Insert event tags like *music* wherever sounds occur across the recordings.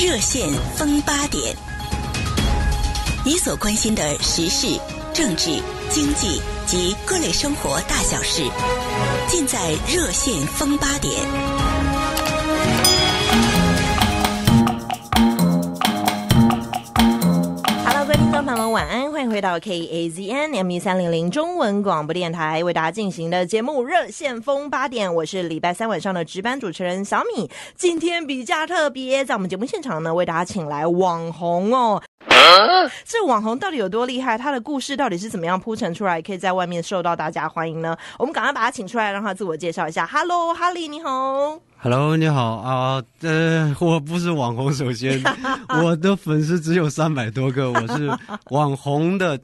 热线风八点，你所关心的时事、政治、经济及各类生活大小事，尽在热线风八点。朋友们，晚安！欢迎回到 K A Z N M E 三零零中文广播电台为大家进行的节目《热线风八点》，我是礼拜三晚上的值班主持人小米。今天比较特别，在我们节目现场呢，为大家请来网红哦。这网红到底有多厉害？他的故事到底是怎么样铺陈出来，可以在外面受到大家欢迎呢？我们赶快把他请出来，让他自我介绍一下。Hello，哈利，你好。Hello，你好啊，呃，我不是网红，首先，*laughs* 我的粉丝只有三百多个，我是网红的，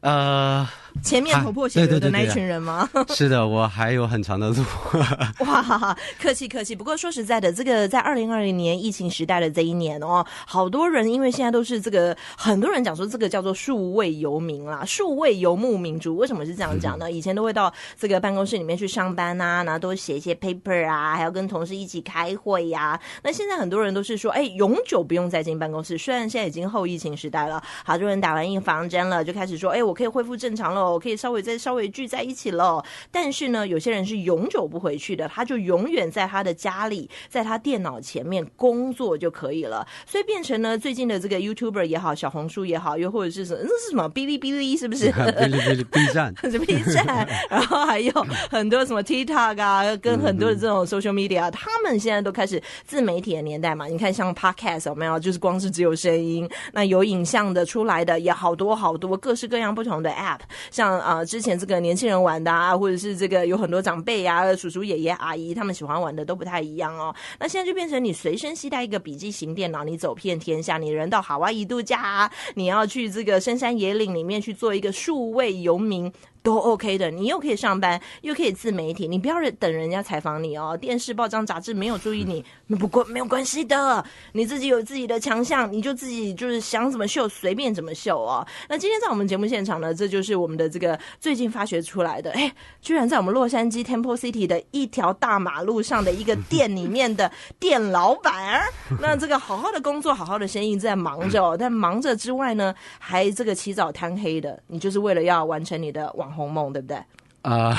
呃。前面头破血流的那一群人吗？*laughs* 是的，我还有很长的路。*laughs* 哇，客气客气。不过说实在的，这个在二零二零年疫情时代的这一年哦，好多人因为现在都是这个，很多人讲说这个叫做数位游民啦，数位游牧民族。为什么是这样讲呢？以前都会到这个办公室里面去上班呐，然后都写一些 paper 啊，还要跟同事一起开会呀。那现在很多人都是说，哎，永久不用再进办公室。虽然现在已经后疫情时代了，好多人打完疫苗针了，就开始说，哎，我可以恢复正常了。可以稍微再稍微聚在一起了，但是呢，有些人是永久不回去的，他就永远在他的家里，在他电脑前面工作就可以了。所以变成呢，最近的这个 YouTuber 也好，小红书也好，又或者是什么，那是什么？哔哩哔哩是不是？*laughs* 哔哩哔哩、B 站、*laughs* B 站？*laughs* 然后还有很多什么 TikTok 啊，跟很多的这种 Social Media，他们现在都开始自媒体的年代嘛。你看像 Podcast 有没有？就是光是只有声音，那有影像的出来的也好多好多，各式各样不同的 App。像啊，之前这个年轻人玩的啊，或者是这个有很多长辈呀、叔叔、爷爷、阿姨他们喜欢玩的都不太一样哦。那现在就变成你随身携带一个笔记型电脑，你走遍天下，你人到海外一度假，你要去这个深山野岭里面去做一个数位游民。都 OK 的，你又可以上班，又可以自媒体，你不要等人家采访你哦。电视、报章、杂志没有注意你，不过没有关系的，你自己有自己的强项，你就自己就是想怎么秀随便怎么秀哦。那今天在我们节目现场呢，这就是我们的这个最近发掘出来的，哎，居然在我们洛杉矶 Temple City 的一条大马路上的一个店里面的店老板那这个好好的工作，好好的生意在忙着，哦，但忙着之外呢，还这个起早贪黑的，你就是为了要完成你的网。红梦对不对？啊，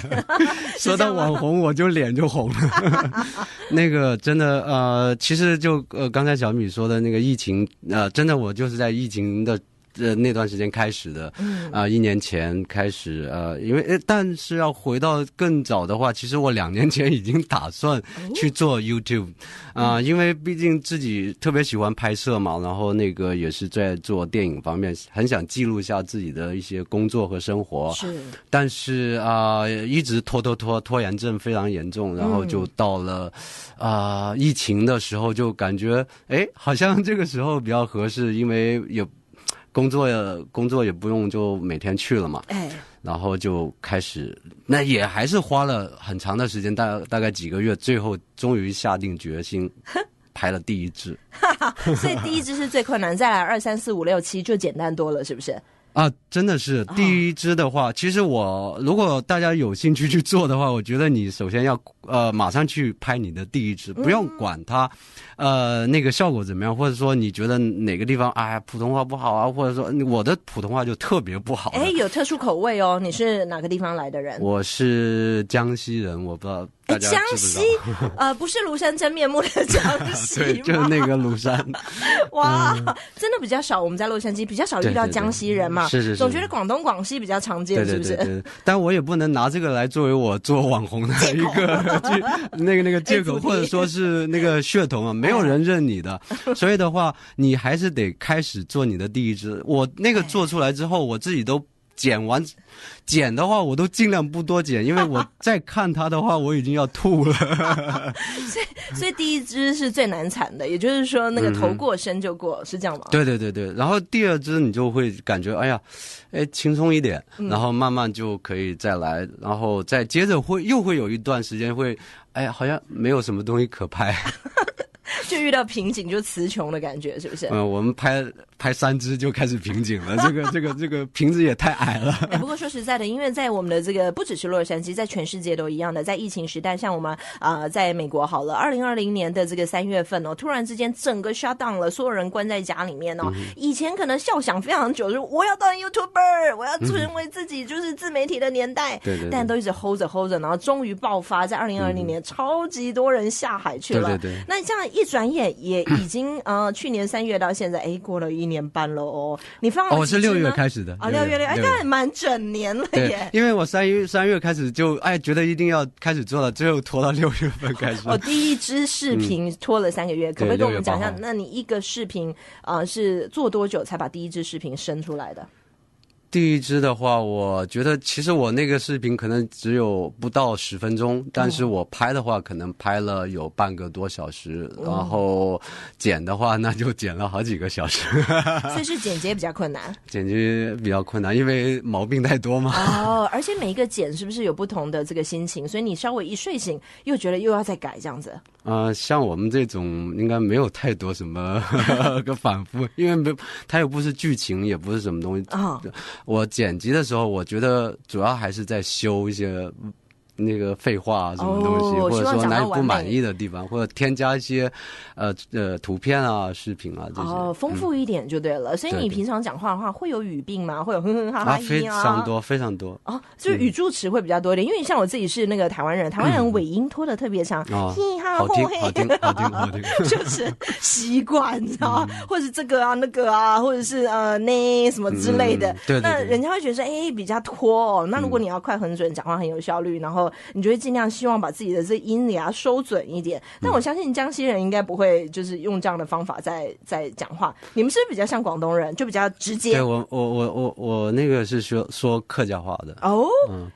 *laughs* 说到网红，我就脸就红了。*laughs* 那个真的呃，其实就呃，刚才小米说的那个疫情，呃，真的我就是在疫情的。呃，那段时间开始的，嗯，啊，一年前开始，呃，因为，但是要回到更早的话，其实我两年前已经打算去做 YouTube，啊，因为毕竟自己特别喜欢拍摄嘛，然后那个也是在做电影方面，很想记录一下自己的一些工作和生活。是，但是啊，一直拖拖拖，拖延症非常严重，然后就到了啊疫情的时候，就感觉哎，好像这个时候比较合适，因为有。工作工作也不用就每天去了嘛，哎，然后就开始，那也还是花了很长的时间，大大概几个月，最后终于下定决心 *laughs* 拍了第一支，哈哈，所以第一支是最困难，再来二三四五六七就简单多了，是不是？啊，真的是第一支的话，其实我如果大家有兴趣去做的话，*laughs* 我觉得你首先要呃马上去拍你的第一支，不用管它，呃那个效果怎么样，或者说你觉得哪个地方哎普通话不好啊，或者说我的普通话就特别不好。哎，有特殊口味哦，你是哪个地方来的人？我是江西人，我不知道江西 *laughs* 呃不是庐山真面目的江西，对，就那个庐山。哇，真的比较少，我们在洛杉矶比较少遇到江西人嘛。是是是，总觉得广东广西比较常见，是不是？但我也不能拿这个来作为我做网红的一个、那个、那个 *laughs* 借口，或者说是那个噱头嘛。*laughs* 没有人认你的，*laughs* 所以的话，你还是得开始做你的第一支。我那个做出来之后，我自己都。剪完，剪的话我都尽量不多剪，因为我再看它的话，我已经要吐了。*laughs* 所以所以第一只是最难产的，也就是说那个头过身就过，是这样吗？对对对对，然后第二只你就会感觉哎呀，哎轻松一点，然后慢慢就可以再来，然后再接着会又会有一段时间会，哎呀好像没有什么东西可拍，*laughs* 就遇到瓶颈就词穷的感觉是不是？嗯，我们拍。拍三支就开始瓶颈了，这个这个这个瓶子也太矮了。*laughs* 哎，不过说实在的，因为在我们的这个不只是洛杉矶，在全世界都一样的，在疫情时代，像我们啊，在美国好了，二零二零年的这个三月份哦，突然之间整个 shut down 了，所有人关在家里面哦。以前可能笑想非常久，就我要当 YouTuber，我要成为自己就是自媒体的年代。对对。但都一直 hold 着 hold 着，然后终于爆发，在二零二零年超级多人下海去了。对对对。那这样一转眼也已经呃，去年三月到现在，哎，过了一。年班了哦，你放我是六月开始的啊，六月六哎，那满整年了耶，因为我三月三月开始就哎觉得一定要开始做了，最后拖到六月份开始。哦，第一支视频拖了三个月，可不可以跟我们讲一下？那你一个视频啊是做多久才把第一支视频生出来的？第一支的话，我觉得其实我那个视频可能只有不到十分钟，但是我拍的话可能拍了有半个多小时，然后剪的话那就剪了好几个小时。*laughs* 所以是剪辑比较困难。剪辑比较困难，因为毛病太多嘛。哦，而且每一个剪是不是有不同的这个心情，所以你稍微一睡醒又觉得又要再改这样子。啊，像我们这种应该没有太多什么 *laughs* 个反复，因为没它又不是剧情，也不是什么东西啊。我剪辑的时候，我觉得主要还是在修一些。那个废话啊，什么东西，或者说哪里不满意的地方，或者添加一些呃呃图片啊、视频啊这些，哦，丰富一点就对了。所以你平常讲话的话，会有语病吗？会有哼哼哈哈啊？非常多，非常多。哦，就语助词会比较多一点，因为像我自己是那个台湾人，台湾人尾音拖的特别长，嘻哈嚯嘿，*laughs* 就是习惯，你知道吗？或者是这个啊、那个啊，或者是呃呢什么之类的。那人家会觉得说，哎比较拖哦。那如果你要快、很准、讲话很有效率，然后。你就会尽量希望把自己的这音啊收准一点，但我相信江西人应该不会就是用这样的方法在在讲话。你们是不是比较像广东人，就比较直接？对，我我我我我那个是说说客家话的哦，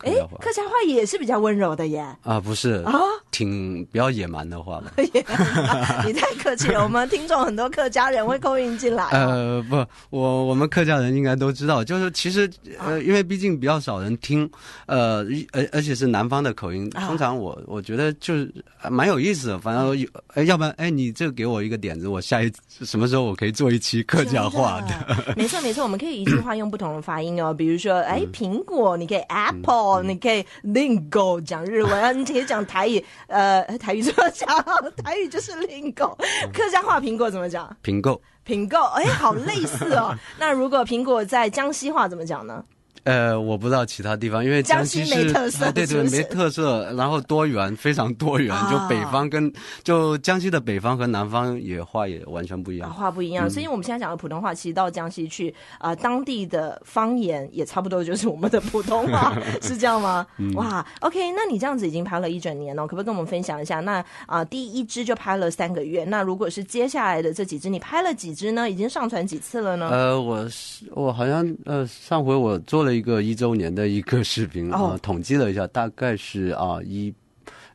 哎，客家话也是比较温柔的耶。啊，不是啊，挺比较野蛮的话了。*laughs* *laughs* 你太客气了，我们听众很多客家人会扣音进来。呃，不，我我们客家人应该都知道，就是其实呃，因为毕竟比较少人听，呃，而而且是南方。的口音，通常我我觉得就是蛮有意思的。反正有，哎，要不然，哎，你这给我一个点子，我下一什么时候我可以做一期客家话的？*laughs* 没错，没错，我们可以一句话用不同的发音哦。比如说，哎，苹果，你可以 apple，你可以 lingo 讲日文，你可以讲台语，呃，台语怎么讲？*laughs* 台语就是 lingo，客家话苹果怎么讲？苹果。苹果，哎，好类似哦。*laughs* 那如果苹果在江西话怎么讲呢？呃，我不知道其他地方，因为江西是，对对，没特色，然后多元，非常多元，就北方跟就江西的北方和南方也话也完全不一样，话不一样，所以我们现在讲的普通话，其实到江西去啊，当地的方言也差不多就是我们的普通话，*laughs* 是这样吗？哇，OK，那你这样子已经拍了一整年了，可不可以跟我们分享一下？那啊，第一支就拍了三个月，那如果是接下来的这几支，你拍了几支呢？已经上传几次了呢？呃，我是我好像呃，上回我做了。一个一周年的一个视频，统计了一下，大概是啊一，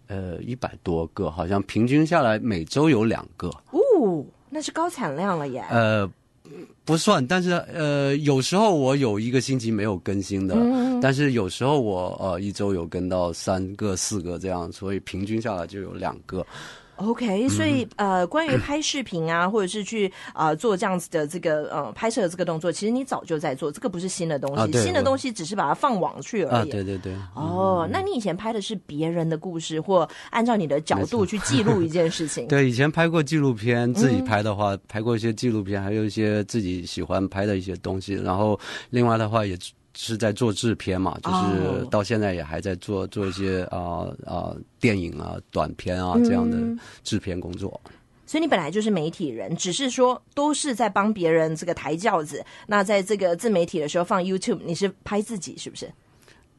呃一百多个，好像平均下来每周有两个。哦，那是高产量了耶。呃，不算，但是呃有时候我有一个星期没有更新的，但是有时候我呃一周有跟到三个四个这样，所以平均下来就有两个。OK，所以呃，关于 *clears throat* 拍视频啊，或者是去啊做这样子的这个呃拍摄的这个动作，其实你早就在做，这个不是新的东西，新的东西只是把它放网去而已。啊，对对对。哦，那你以前拍的是别人的故事，或按照你的角度去记录一件事情。*laughs* 对，以前拍过纪录片，自己拍的话，拍过一些纪录片，还有一些自己喜欢拍的一些东西。然后另外的话也。是在做制片嘛，就是到现在也还在做做一些啊啊电影啊短片啊这样的制片工作。所以你本来就是媒体人，只是说都是在帮别人这个抬轿子。那在这个自媒体的时候放 YouTube，你是拍自己是不是？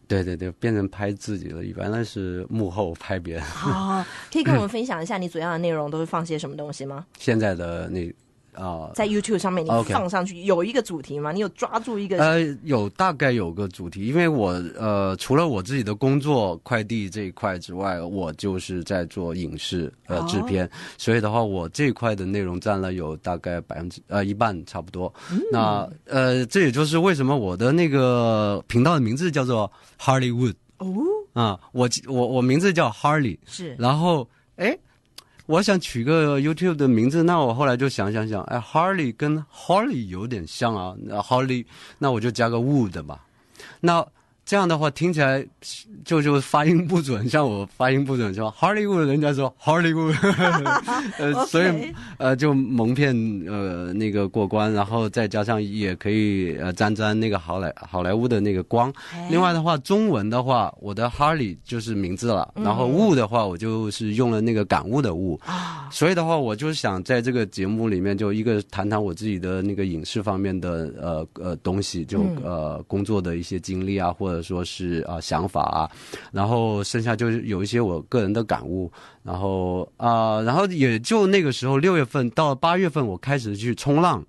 对对对，变成拍自己了，原来是幕后拍别人。啊，可以跟我们 *laughs* 分享一下你主要的内容都是放些什么东西吗？现在的那。啊，在 YouTube 上面你放上去有一个主题吗？你有抓住一个？呃，有大概有个主题，因为我呃，除了我自己的工作快递这一块之外，我就是在做影视呃制片，所以的话，我这块的内容占了有大概百分之呃一半差不多。那呃，这也就是为什么我的那个频道的名字叫做 Harleywood 哦啊，我我我名字叫 Harley 是，然后哎。我想取个 YouTube 的名字，那我后来就想想想，哎，Harley 跟 Holly 有点像啊，Holly，那我就加个 Wood 吧，那。这样的话听起来就就发音不准，像我发音不准是吧？Hollywood 人家说 Hollywood，呃，*laughs* 所以呃就蒙骗呃那个过关，然后再加上也可以呃沾沾那个好莱好莱坞的那个光。另外的话，中文的话，我的 h a r e y 就是名字了，然后悟的话，我就是用了那个感悟的悟。所以的话，我就想在这个节目里面就一个谈谈我自己的那个影视方面的呃呃东西，就呃工作的一些经历啊，或者。说是啊，想法啊，然后剩下就是有一些我个人的感悟，然后啊，然后也就那个时候，六月份到八月份，我开始去冲浪，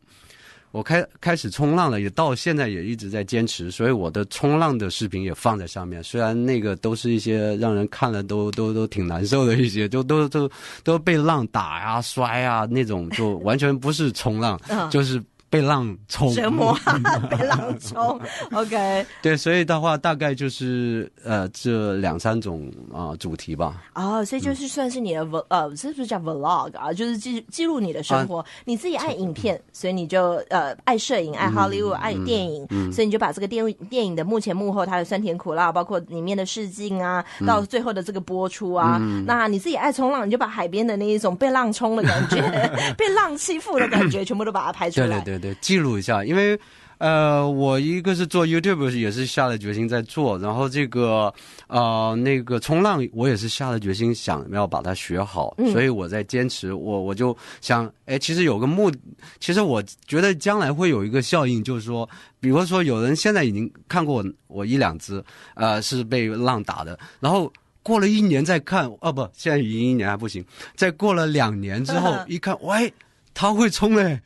我开开始冲浪了，也到现在也一直在坚持，所以我的冲浪的视频也放在上面。虽然那个都是一些让人看了都都都挺难受的一些，就都都都被浪打呀、摔啊那种，就完全不是冲浪，*laughs* 就是。被浪冲，折磨 *laughs* 被浪冲，OK，对，所以的话大概就是呃这两三种啊主题吧。啊，所以就是算是你的 v 呃，是不是叫 vlog 啊？就是记记录你的生活，你自己爱影片，所以你就呃爱摄影，爱 o 莱坞，爱电影，所以你就把这个电电影的幕前幕后它的酸甜苦辣，包括里面的试镜啊，到最后的这个播出啊，那你自己爱冲浪，你就把海边的那一种被浪冲的感觉，*laughs* 被浪欺负的感觉，全部都把它拍出来。对，记录一下，因为，呃，我一个是做 YouTube 也是下了决心在做，然后这个啊，那个冲浪我也是下了决心想要把它学好，所以我在坚持。我我就想，哎，其实有个目，其实我觉得将来会有一个效应，就是说，比如说有人现在已经看过我我一两只，呃，是被浪打的，然后过了一年再看，哦不，现在已经一年还不行，再过了两年之后，*laughs* 一看，喂，他会冲嘞。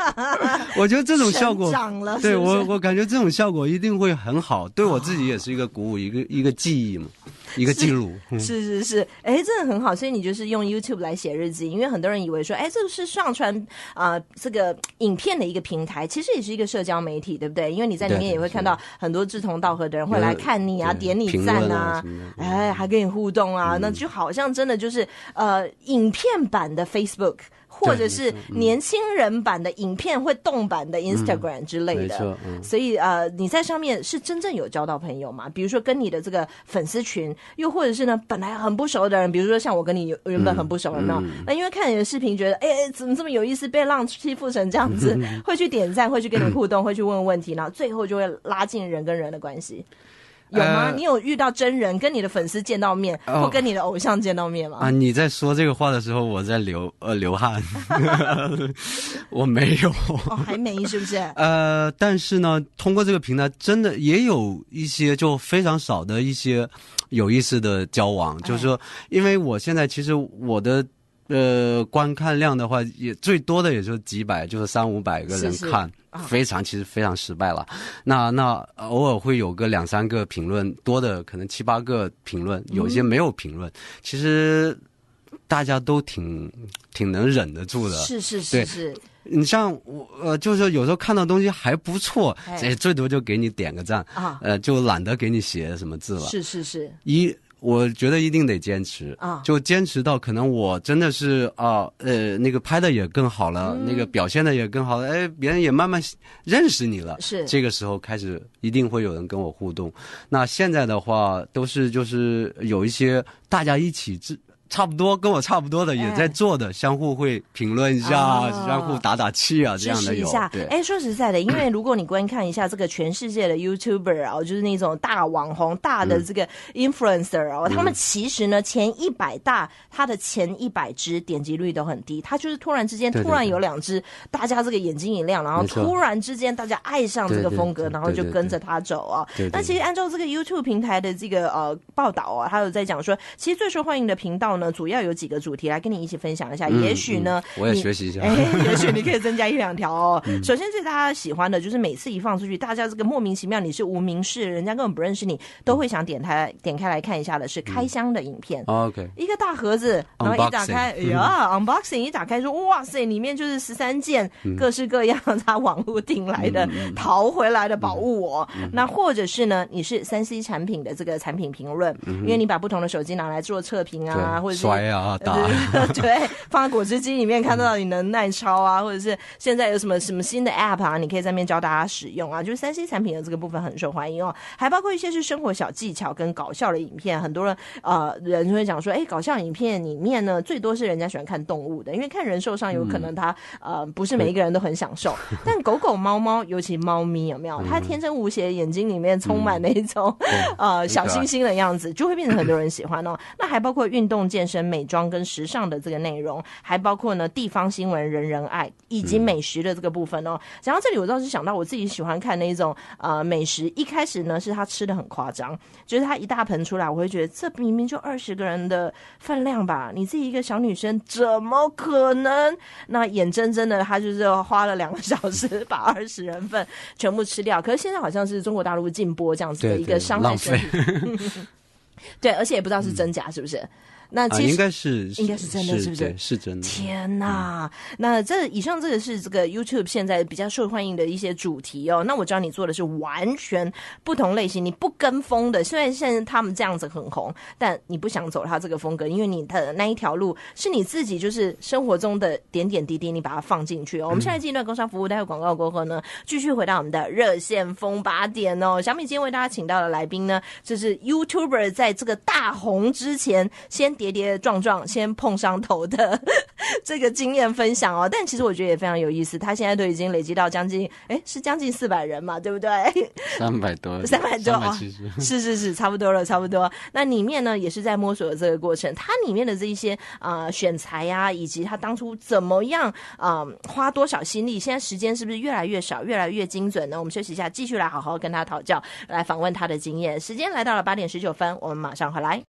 *laughs* 我觉得这种效果，对我，我感觉这种效果一定会很好，对我自己也是一个鼓舞，一个一个记忆嘛。一个记录是是是，哎，真的很好。所以你就是用 YouTube 来写日记，因为很多人以为说，哎，这个是上传啊这个影片的一个平台，其实也是一个社交媒体，对不对？因为你在里面也会看到很多志同道合的人会来看你啊，点你赞啊，哎，还跟你互动啊。那就好像真的就是呃，影片版的 Facebook，或者是年轻人版的影片会动版的 Instagram 之类的。没嗯、所以呃，你在上面是真正有交到朋友嘛？比如说跟你的这个粉丝群。又或者是呢，本来很不熟的人，比如说像我跟你原本很不熟的，那因为看你的视频，觉得哎哎，怎么这么有意思，被浪欺负成这样子，*laughs* 会去点赞，会去跟你 *clears throat* 互动，会去问问题，然后最后就会拉近人跟人的关系。有吗？你有遇到真人跟你的粉丝见到面，或跟你的偶像见到面吗？啊！你在说这个话的时候，我在流 *laughs* 呃流汗。*laughs* 我没有，哦，还没是不是？*laughs* 呃，但是呢，通过这个平台，真的也有一些就非常少的一些有意思的交往，就是说，因为我现在其实我的。呃，观看量的话，也最多的也就几百，就是三五百个人看，非常其实非常失败了。那那偶尔会有个两三个评论多的，可能七八个评论，有些没有评论。其实大家都挺挺能忍得住的。是是是是，你像我，呃，就是有时候看到东西还不错，哎，最多就给你点个赞啊，呃，就懒得给你写什么字了。是是是。一。我觉得一定得坚持啊，就坚持到可能我真的是啊，呃，那个拍的也更好了，那个表现的也更好了，哎，别人也慢慢认识你了，是这个时候开始一定会有人跟我互动。那现在的话都是就是有一些大家一起制差不多跟我差不多的也在做的，相互会评论一下，相互打打气啊这样的有。一下。哎，说实在的，因为如果你观看一下这个全世界的 YouTuber 啊，就是那种大网红、大的这个 influencer 啊，他们其实呢前一百大，他的前一百只点击率都很低，他就是突然之间突然有两只大家这个眼睛一亮，然后突然之间大家爱上这个风格，然后就跟着他走啊。那其实按照这个 YouTube 平台的这个呃报道啊，他有在讲说，其实最受欢迎的频道。呢，主要有几个主题来跟你一起分享一下，也许呢，我也学习一下，*laughs* 哎、也许你可以增加一两条哦。*laughs* 首先，最大家喜欢的，就是每次一放出去，大家这个莫名其妙你是无名氏，人家根本不认识你，都会想点开点开来看一下的，是开箱的影片。OK，一个大盒子，然后一打开，哎呀，Unboxing 一打开，说哇塞，里面就是十三件各式各样他网络订来的 *laughs* 淘回来的宝物哦。那或者是呢，你是三 C 产品的这个产品评论，因为你把不同的手机拿来做测评啊，或摔啊 *laughs* 打，对，放在果汁机里面看到你能耐操啊，或者是现在有什么什么新的 App 啊，你可以在面教大家使用啊。就是三 C 产品的这个部分很受欢迎哦，还包括一些是生活小技巧跟搞笑的影片，很多人呃人就会讲说，哎，搞笑影片里面呢，最多是人家喜欢看动物的，因为看人兽上有可能他呃不是每一个人都很享受，但狗狗猫猫，尤其猫咪有没有？它天真无邪，眼睛里面充满那种呃小星星的样子，就会变成很多人喜欢哦。那还包括运动健。健身、美妆跟时尚的这个内容，还包括呢地方新闻、人人爱以及美食的这个部分哦。讲到这里，我倒是想到我自己喜欢看那种呃美食。一开始呢，是他吃的很夸张，就是他一大盆出来，我会觉得这明明就二十个人的分量吧？你自己一个小女生怎么可能？那眼睁睁的，他就是花了两个小时把二十人份全部吃掉。可是现在好像是中国大陆禁播这样子的一个伤害身体，*laughs* 对，而且也不知道是真假，是不是？那其实、应该是应该是真的是对，是真的。天哪！那这以上这个是这个 YouTube 现在比较受欢迎的一些主题哦。那我知道你做的是完全不同类型，你不跟风的。虽然现在他们这样子很红，但你不想走他这个风格，因为你的那一条路是你自己，就是生活中的点点滴滴，你把它放进去哦。我们现在进一段工商服务待会广告过后呢，继续回到我们的热线风八点哦。小米今天为大家请到的来宾呢，就是 YouTuber，在这个大红之前先。跌跌撞撞，先碰伤头的 *laughs* 这个经验分享哦，但其实我觉得也非常有意思。他现在都已经累积到将近，哎，是将近四百人嘛，对不对？*laughs* *laughs* 三百多，三百多哦，是是是，差不多了，差不多。那里面呢，也是在摸索的这个过程。它里面的这一些啊，选材呀，以及他当初怎么样啊，花多少心力？现在时间是不是越来越少，越来越精准呢？我们休息一下，继续来好好跟他讨教，来访问他的经验。时间来到了八点十九分，我们马上回来。